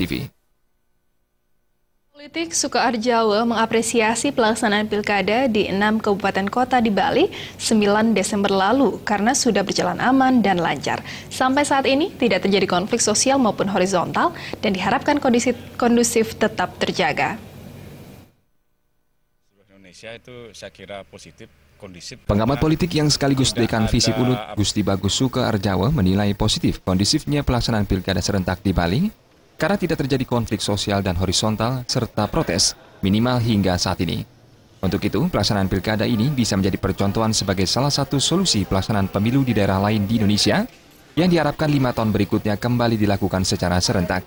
TV. Politik Jawa mengapresiasi pelaksanaan pilkada di enam kabupaten kota di Bali 9 Desember lalu karena sudah berjalan aman dan lancar. Sampai saat ini tidak terjadi konflik sosial maupun horizontal dan diharapkan kondisi kondusif tetap terjaga. Indonesia itu saya kira positif Pengamat politik yang sekaligus dekan visi Unut, Gusti Bagus Suka Arjawa menilai positif kondisifnya pelaksanaan pilkada serentak di Bali karena tidak terjadi konflik sosial dan horizontal serta protes minimal hingga saat ini. Untuk itu, pelaksanaan pilkada ini bisa menjadi percontohan sebagai salah satu solusi pelaksanaan pemilu di daerah lain di Indonesia yang diharapkan lima tahun berikutnya kembali dilakukan secara serentak.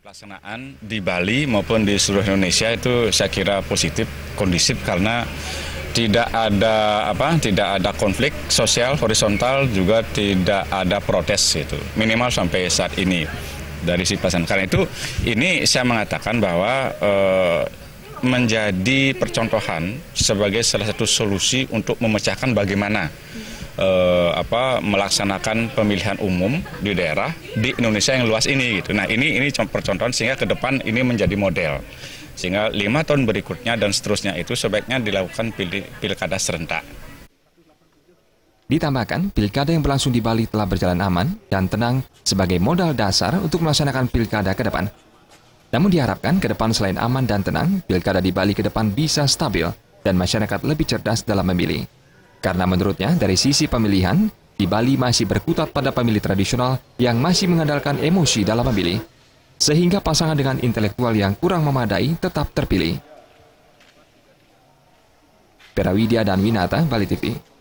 Pelaksanaan di Bali maupun di seluruh Indonesia itu saya kira positif, kondisif karena tidak ada apa tidak ada konflik sosial horizontal juga tidak ada protes itu minimal sampai saat ini dari si pasangan karena itu ini saya mengatakan bahwa eh, menjadi percontohan sebagai salah satu solusi untuk memecahkan bagaimana eh, apa melaksanakan pemilihan umum di daerah di Indonesia yang luas ini gitu. Nah, ini ini percontohan sehingga ke depan ini menjadi model. Sehingga lima tahun berikutnya dan seterusnya itu sebaiknya dilakukan pil pilkada serentak. Ditambahkan, pilkada yang berlangsung di Bali telah berjalan aman dan tenang sebagai modal dasar untuk melaksanakan pilkada ke depan. Namun diharapkan ke depan selain aman dan tenang, pilkada di Bali ke depan bisa stabil dan masyarakat lebih cerdas dalam memilih. Karena menurutnya dari sisi pemilihan, di Bali masih berkutat pada pemilih tradisional yang masih mengandalkan emosi dalam memilih, sehingga pasangan dengan intelektual yang kurang memadai tetap terpilih. Perawidia dan Winata, Bali TV.